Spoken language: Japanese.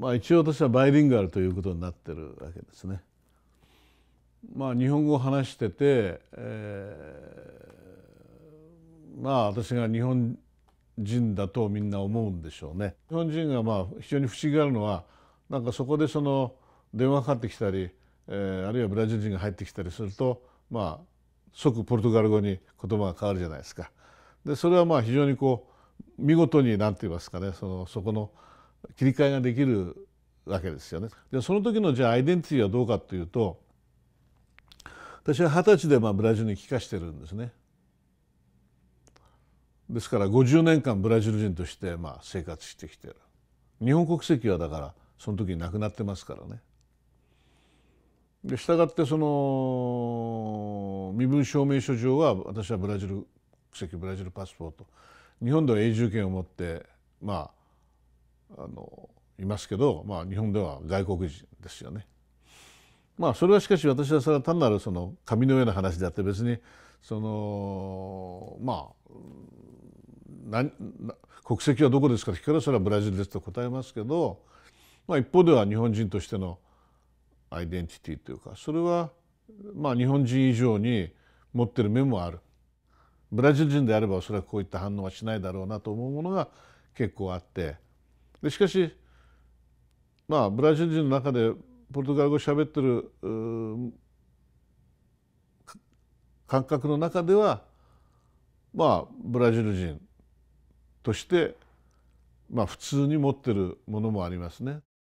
まあ、一応私はバイリンガルということになってるわけですね。まあ、日本語を話してて、えー、まあ私が日本人だとみんな思うんでしょうね。日本人がまあ非常に不思議があるのはなんかそこでその電話かかってきたり、えー、あるいはブラジル人が入ってきたりするとまあ即ポルトガル語に言葉が変わるじゃないですか。でそれはまあ非常にこう見事に何て言いますかねそのそこの切り替えができるわけですよね。でその時のじゃあアイデンティティはどうかというと私は二十歳でまあブラジルに帰化してるんですね。ですから50年間ブラジル人としてまあ生活してきてる。日本国籍はだからその時になくなってますからね。で従ってその身分証明書上は私はブラジル国籍ブラジルパスポート日本では永住権を持ってまああのいますけど、まあ、日本では外国人ですよね。まあ、それはしかし私はそれは単なるその紙のうな話であって別にそのまあ国籍はどこですかと聞かれそれはブラジルですと答えますけど、まあ、一方では日本人としてのアイデンティティというかそれはまあ日本人以上に持ってる面もあるブラジル人であればおそらくこういった反応はしないだろうなと思うものが結構あって。でしかしまあブラジル人の中でポルトガル語喋ってる感覚の中ではまあブラジル人として、まあ、普通に持ってるものもありますね。